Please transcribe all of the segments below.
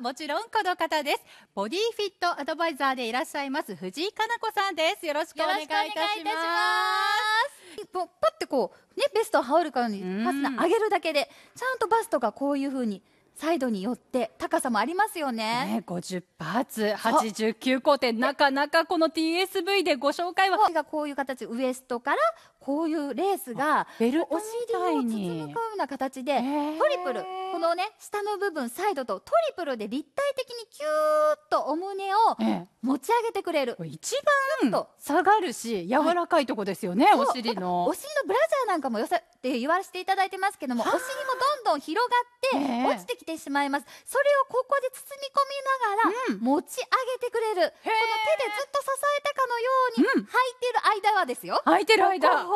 もちろんこの方です。ボディフィットアドバイザーでいらっしゃいます藤井かな子さんです。よろしくお願いいたします。パッてこうねベストを羽織るかにパスナー上げるだけでちゃんとバストがこういうふうにサイドによって高さもありますよね。ね50ツ89工程、なかなかこの TSV でご紹介は。こういう形、ウエストから、こういうレースが、ベルおみたに。包むな形で、トリプルこのね下の部分サイドとトリプルで立体的にキューッとお胸を持ち上げてくれる、えー、一番下がるし柔らかいとこですよね、はい、お尻のお尻のブラジャーなんかもよさって言わせていただいてますけどもお尻もどんどん広がって、落ちてきてしまいますそれをここで包み込みながら持ち上げてくれる、この手でずっと支えたように、履いてる間はですよ履いてる間は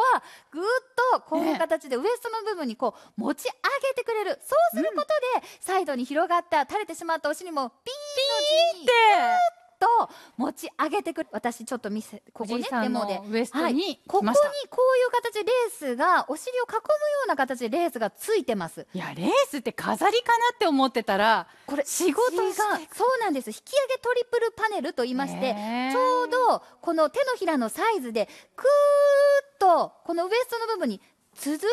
ぐっとこういう形でウエストの部分にこう持ち上げてくれる、そうすることで、サイドに広がった垂れてしまったお尻もピーッピーって持ち上げてくる私ちょっと見せここねデモでウエストに、はい、ここにこういう形でレースがお尻を囲むような形でレースがついてますいやレースって飾りかなって思ってたらこれ仕事がそうなんです引き上げトリプルパネルと言いまして、ちょうどこの手のひらのサイズでクーッとこのウエストの部分に続いて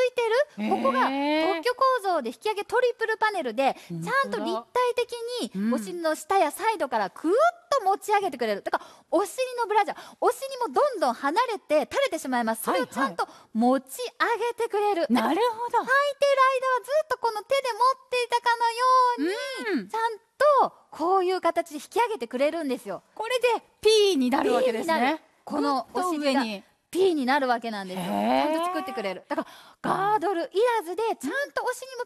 る、ここが特許構造で引き上げトリプルパネルでちゃんと立体的にお尻の下やサイドからくーっと持ち上げてくれるだからお尻のブラジャーお尻もどんどん離れて垂れてしまいますそれをちゃんと持ち上げてくれる、はいはい、なるほど履いてる間はずっとこの手で持っていたかのように、ちゃんとこういう形で引き上げてくれるんですよこれで P になるわけですねこのお尻がにピーになるわけなんですよちゃんと作ってくれるだからガードルいらずでちゃんとおしに